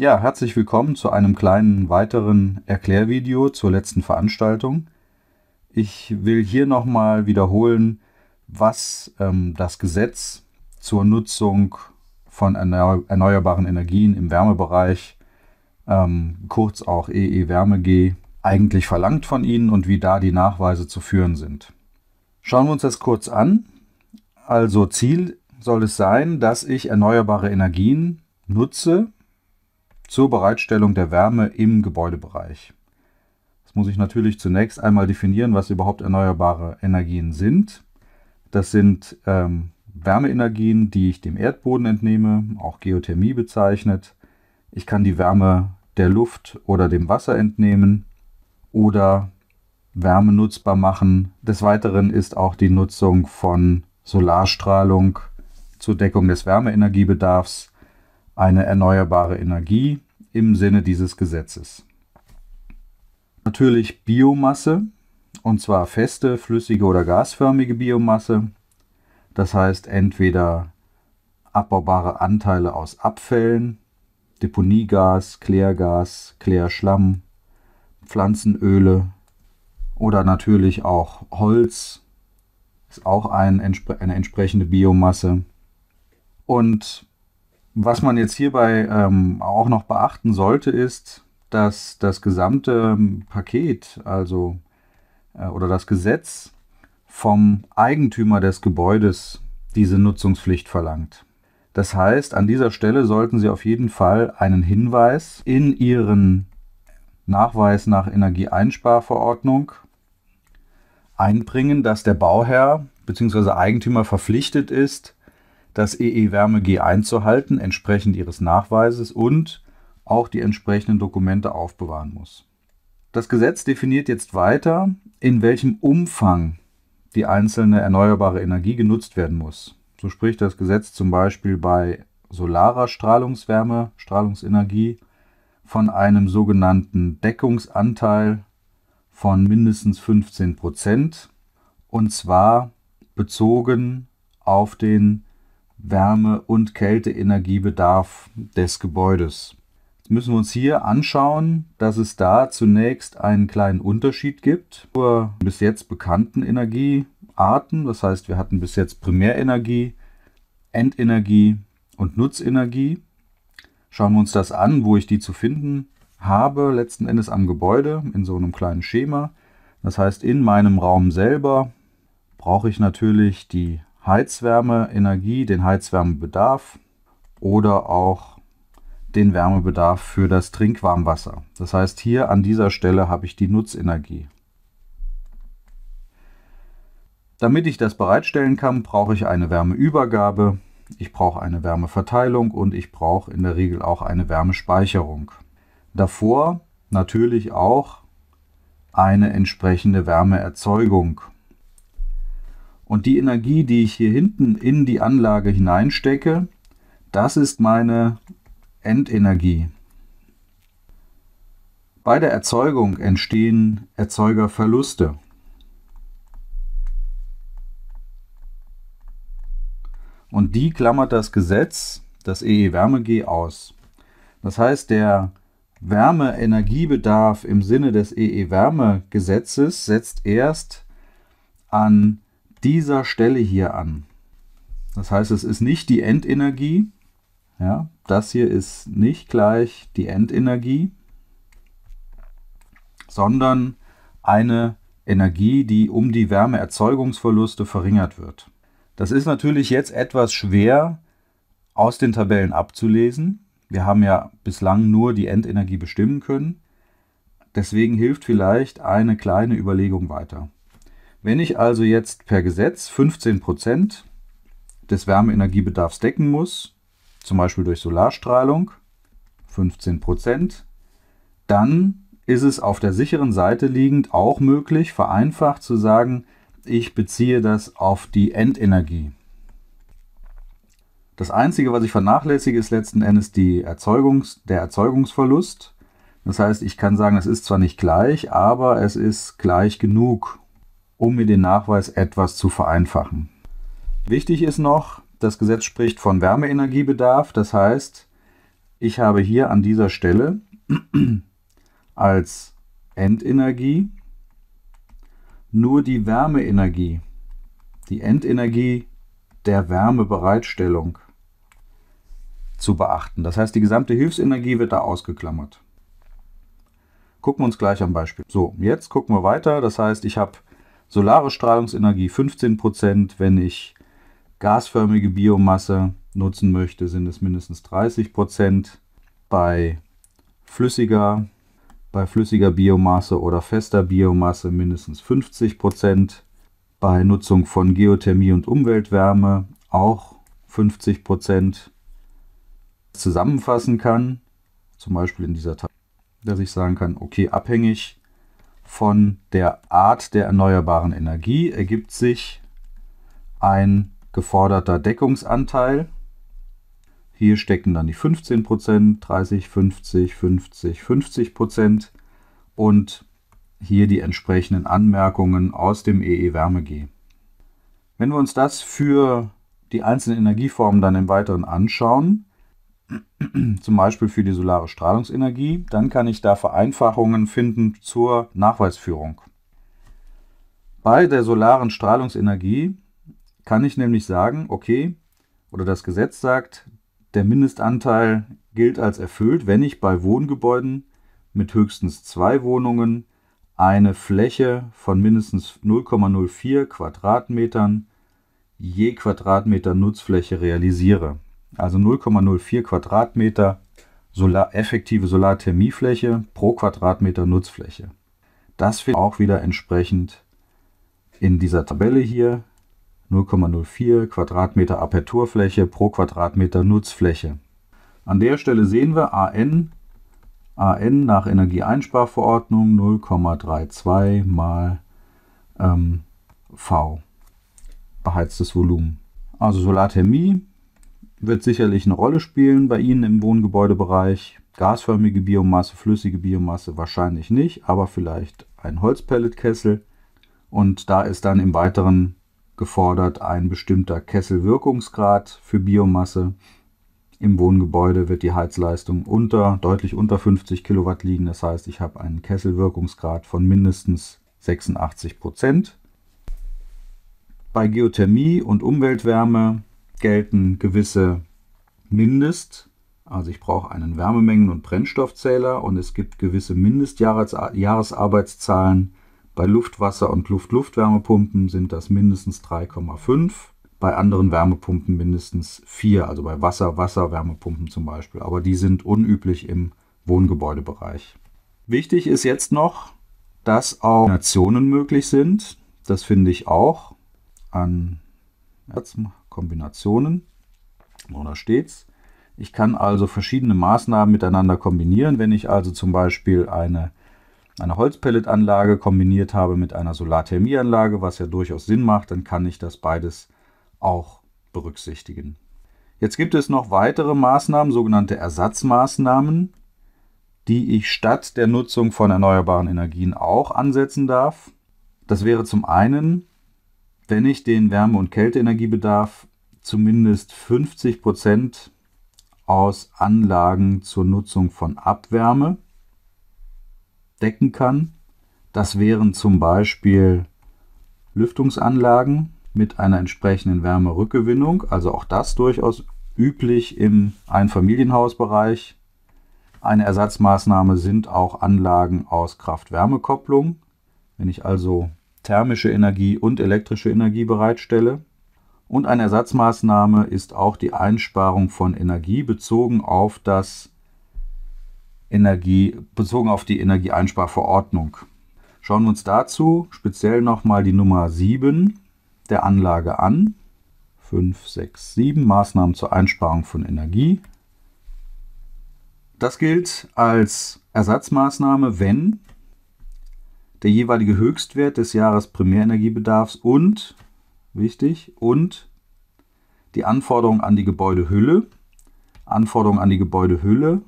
Ja, herzlich willkommen zu einem kleinen weiteren Erklärvideo zur letzten Veranstaltung. Ich will hier nochmal wiederholen, was ähm, das Gesetz zur Nutzung von erneuerbaren Energien im Wärmebereich, ähm, kurz auch EE-Wärme-G, eigentlich verlangt von Ihnen und wie da die Nachweise zu führen sind. Schauen wir uns das kurz an. Also Ziel soll es sein, dass ich erneuerbare Energien nutze, zur Bereitstellung der Wärme im Gebäudebereich. Das muss ich natürlich zunächst einmal definieren, was überhaupt erneuerbare Energien sind. Das sind ähm, Wärmeenergien, die ich dem Erdboden entnehme, auch Geothermie bezeichnet. Ich kann die Wärme der Luft oder dem Wasser entnehmen oder Wärme nutzbar machen. Des Weiteren ist auch die Nutzung von Solarstrahlung zur Deckung des Wärmeenergiebedarfs eine erneuerbare Energie im Sinne dieses Gesetzes. Natürlich Biomasse, und zwar feste, flüssige oder gasförmige Biomasse. Das heißt entweder abbaubare Anteile aus Abfällen, Deponiegas, Klärgas, Klärschlamm, Pflanzenöle oder natürlich auch Holz ist auch ein, eine entsprechende Biomasse. Und was man jetzt hierbei ähm, auch noch beachten sollte, ist, dass das gesamte ähm, Paket, also äh, oder das Gesetz vom Eigentümer des Gebäudes diese Nutzungspflicht verlangt. Das heißt, an dieser Stelle sollten Sie auf jeden Fall einen Hinweis in Ihren Nachweis nach Energieeinsparverordnung einbringen, dass der Bauherr bzw. Eigentümer verpflichtet ist, das EE e Wärme g einzuhalten, entsprechend ihres Nachweises und auch die entsprechenden Dokumente aufbewahren muss. Das Gesetz definiert jetzt weiter, in welchem Umfang die einzelne erneuerbare Energie genutzt werden muss. So spricht das Gesetz zum Beispiel bei solarer Strahlungswärme, Strahlungsenergie, von einem sogenannten Deckungsanteil von mindestens 15 Prozent und zwar bezogen auf den Wärme- und Kälteenergiebedarf des Gebäudes. Jetzt müssen wir uns hier anschauen, dass es da zunächst einen kleinen Unterschied gibt zur bis jetzt bekannten Energiearten. Das heißt, wir hatten bis jetzt Primärenergie, Endenergie und Nutzenergie. Schauen wir uns das an, wo ich die zu finden habe, letzten Endes am Gebäude in so einem kleinen Schema. Das heißt, in meinem Raum selber brauche ich natürlich die Heizwärmeenergie, den Heizwärmebedarf oder auch den Wärmebedarf für das Trinkwarmwasser. Das heißt, hier an dieser Stelle habe ich die Nutzenergie. Damit ich das bereitstellen kann, brauche ich eine Wärmeübergabe, ich brauche eine Wärmeverteilung und ich brauche in der Regel auch eine Wärmespeicherung. Davor natürlich auch eine entsprechende Wärmeerzeugung. Und die Energie, die ich hier hinten in die Anlage hineinstecke, das ist meine Endenergie. Bei der Erzeugung entstehen Erzeugerverluste. Und die klammert das Gesetz, das EE-Wärme-G, aus. Das heißt, der Wärmeenergiebedarf im Sinne des EE-Wärme-Gesetzes setzt erst an dieser Stelle hier an. Das heißt, es ist nicht die Endenergie. Ja, das hier ist nicht gleich die Endenergie, sondern eine Energie, die um die Wärmeerzeugungsverluste verringert wird. Das ist natürlich jetzt etwas schwer aus den Tabellen abzulesen. Wir haben ja bislang nur die Endenergie bestimmen können. Deswegen hilft vielleicht eine kleine Überlegung weiter. Wenn ich also jetzt per Gesetz 15 des Wärmeenergiebedarfs decken muss, zum Beispiel durch Solarstrahlung, 15 dann ist es auf der sicheren Seite liegend auch möglich, vereinfacht zu sagen, ich beziehe das auf die Endenergie. Das Einzige, was ich vernachlässige, ist letzten Endes die Erzeugungs-, der Erzeugungsverlust. Das heißt, ich kann sagen, es ist zwar nicht gleich, aber es ist gleich genug um mir den Nachweis etwas zu vereinfachen. Wichtig ist noch, das Gesetz spricht von Wärmeenergiebedarf. Das heißt, ich habe hier an dieser Stelle als Endenergie nur die Wärmeenergie, die Endenergie der Wärmebereitstellung zu beachten. Das heißt, die gesamte Hilfsenergie wird da ausgeklammert. Gucken wir uns gleich am Beispiel. So, jetzt gucken wir weiter. Das heißt, ich habe solare Strahlungsenergie 15 Wenn ich gasförmige Biomasse nutzen möchte, sind es mindestens 30 Bei flüssiger, bei flüssiger Biomasse oder fester Biomasse mindestens 50 Bei Nutzung von Geothermie und Umweltwärme auch 50 zusammenfassen kann, zum Beispiel in dieser Tabelle, dass ich sagen kann, okay, abhängig von der Art der erneuerbaren Energie ergibt sich ein geforderter Deckungsanteil. Hier stecken dann die 15 Prozent, 30, 50, 50, 50 Prozent und hier die entsprechenden Anmerkungen aus dem EE-Wärme-G. Wenn wir uns das für die einzelnen Energieformen dann im Weiteren anschauen, zum Beispiel für die solare Strahlungsenergie, dann kann ich da Vereinfachungen finden zur Nachweisführung. Bei der solaren Strahlungsenergie kann ich nämlich sagen, okay, oder das Gesetz sagt, der Mindestanteil gilt als erfüllt, wenn ich bei Wohngebäuden mit höchstens zwei Wohnungen eine Fläche von mindestens 0,04 Quadratmetern je Quadratmeter Nutzfläche realisiere also 0,04 Quadratmeter Solar effektive Solarthermiefläche pro Quadratmeter Nutzfläche. Das wird auch wieder entsprechend in dieser Tabelle hier 0,04 Quadratmeter Aperturfläche pro Quadratmeter Nutzfläche. An der Stelle sehen wir AN, AN nach Energieeinsparverordnung 0,32 mal ähm, V, beheiztes Volumen. Also Solarthermie wird sicherlich eine Rolle spielen bei Ihnen im Wohngebäudebereich. Gasförmige Biomasse, flüssige Biomasse wahrscheinlich nicht, aber vielleicht ein Holzpelletkessel. Und da ist dann im Weiteren gefordert ein bestimmter Kesselwirkungsgrad für Biomasse. Im Wohngebäude wird die Heizleistung unter, deutlich unter 50 Kilowatt liegen. Das heißt, ich habe einen Kesselwirkungsgrad von mindestens 86 Prozent. Bei Geothermie und Umweltwärme gelten gewisse Mindest, also ich brauche einen Wärmemengen- und Brennstoffzähler und es gibt gewisse Mindestjahresarbeitszahlen. Bei Luftwasser- und Luft-Luftwärmepumpen sind das mindestens 3,5, bei anderen Wärmepumpen mindestens 4, also bei Wasser-Wasser-Wärmepumpen zum Beispiel. Aber die sind unüblich im Wohngebäudebereich. Wichtig ist jetzt noch, dass auch Nationen möglich sind. Das finde ich auch. An, jetzt Kombinationen. So, da Ich kann also verschiedene Maßnahmen miteinander kombinieren. Wenn ich also zum Beispiel eine, eine Holzpelletanlage kombiniert habe mit einer Solarthermieanlage, was ja durchaus Sinn macht, dann kann ich das beides auch berücksichtigen. Jetzt gibt es noch weitere Maßnahmen, sogenannte Ersatzmaßnahmen, die ich statt der Nutzung von erneuerbaren Energien auch ansetzen darf. Das wäre zum einen, wenn ich den Wärme- und Kälteenergiebedarf zumindest 50 Prozent aus Anlagen zur Nutzung von Abwärme decken kann. Das wären zum Beispiel Lüftungsanlagen mit einer entsprechenden Wärmerückgewinnung, also auch das durchaus üblich im Einfamilienhausbereich. Eine Ersatzmaßnahme sind auch Anlagen aus Kraft-Wärme-Kopplung, wenn ich also thermische Energie und elektrische Energie bereitstelle. Und eine Ersatzmaßnahme ist auch die Einsparung von Energie bezogen auf das Energie, bezogen auf die Energieeinsparverordnung. Schauen wir uns dazu speziell nochmal die Nummer 7 der Anlage an. 5, 6, 7 Maßnahmen zur Einsparung von Energie. Das gilt als Ersatzmaßnahme, wenn der jeweilige Höchstwert des Jahres Primärenergiebedarfs und wichtig. Und die Anforderung an die Gebäudehülle. Anforderung an die Gebäudehülle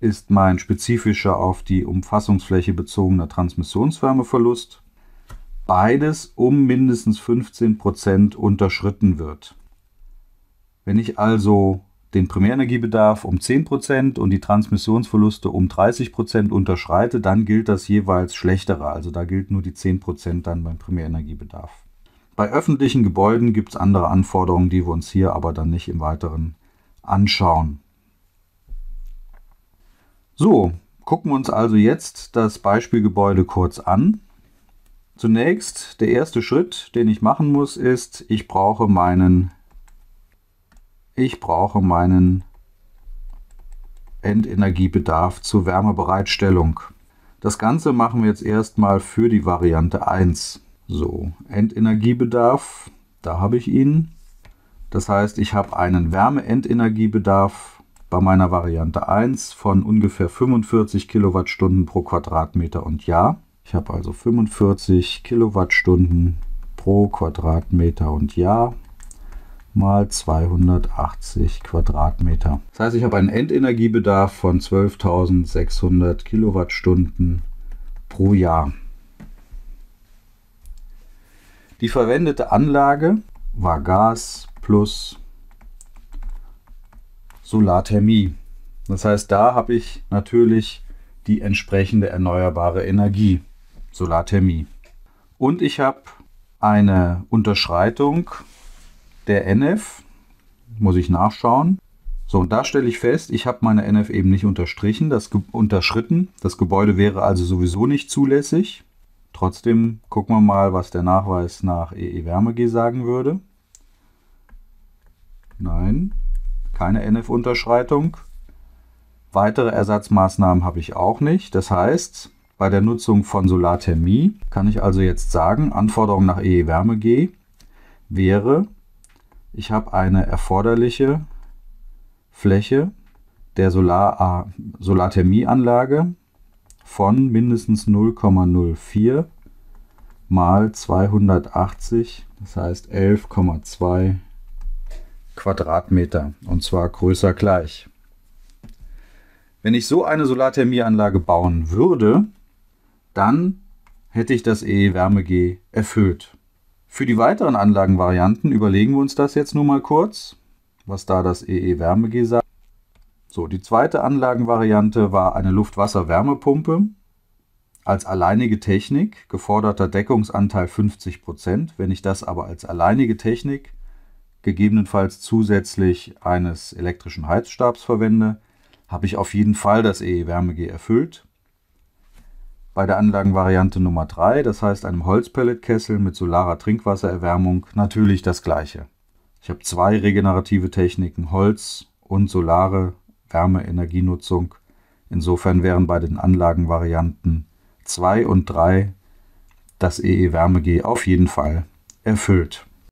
ist mein spezifischer auf die Umfassungsfläche bezogener Transmissionswärmeverlust. Beides um mindestens 15% unterschritten wird. Wenn ich also den Primärenergiebedarf um 10% und die Transmissionsverluste um 30% unterschreite, dann gilt das jeweils schlechtere. Also da gilt nur die 10% dann beim Primärenergiebedarf. Bei öffentlichen Gebäuden gibt es andere Anforderungen, die wir uns hier aber dann nicht im Weiteren anschauen. So, gucken wir uns also jetzt das Beispielgebäude kurz an. Zunächst, der erste Schritt, den ich machen muss, ist, ich brauche meinen ich brauche meinen Endenergiebedarf zur Wärmebereitstellung. Das Ganze machen wir jetzt erstmal für die Variante 1. So, Endenergiebedarf, da habe ich ihn. Das heißt, ich habe einen Wärmeendenergiebedarf bei meiner Variante 1 von ungefähr 45 Kilowattstunden pro Quadratmeter und Jahr. Ich habe also 45 Kilowattstunden pro Quadratmeter und Jahr mal 280 Quadratmeter. Das heißt, ich habe einen Endenergiebedarf von 12.600 Kilowattstunden pro Jahr. Die verwendete Anlage war Gas plus Solarthermie. Das heißt, da habe ich natürlich die entsprechende erneuerbare Energie, Solarthermie. Und ich habe eine Unterschreitung der NF, muss ich nachschauen. So, und da stelle ich fest, ich habe meine NF eben nicht unterstrichen, das unterschritten. Das Gebäude wäre also sowieso nicht zulässig. Trotzdem gucken wir mal, was der Nachweis nach EE e Wärme G sagen würde. Nein, keine NF-Unterschreitung. Weitere Ersatzmaßnahmen habe ich auch nicht. Das heißt, bei der Nutzung von Solarthermie kann ich also jetzt sagen, Anforderung nach EE e Wärme G wäre ich habe eine erforderliche Fläche der Solar äh, Solarthermieanlage von mindestens 0,04 mal 280, das heißt 11,2 Quadratmeter und zwar größer gleich. Wenn ich so eine Solarthermieanlage bauen würde, dann hätte ich das EE-Wärme-G erfüllt. Für die weiteren Anlagenvarianten überlegen wir uns das jetzt nur mal kurz, was da das EE wärme g sagt. So, die zweite Anlagenvariante war eine Luft-Wasser-Wärmepumpe. Als alleinige Technik geforderter Deckungsanteil 50%. Wenn ich das aber als alleinige Technik gegebenenfalls zusätzlich eines elektrischen Heizstabs verwende, habe ich auf jeden Fall das EE-Wärme-G erfüllt bei der Anlagenvariante Nummer 3, das heißt einem Holzpelletkessel mit solarer Trinkwassererwärmung, natürlich das gleiche. Ich habe zwei regenerative Techniken, Holz und solare Wärmeenergienutzung. Insofern wären bei den Anlagenvarianten 2 und 3 das EE-Wärme-G auf jeden Fall erfüllt.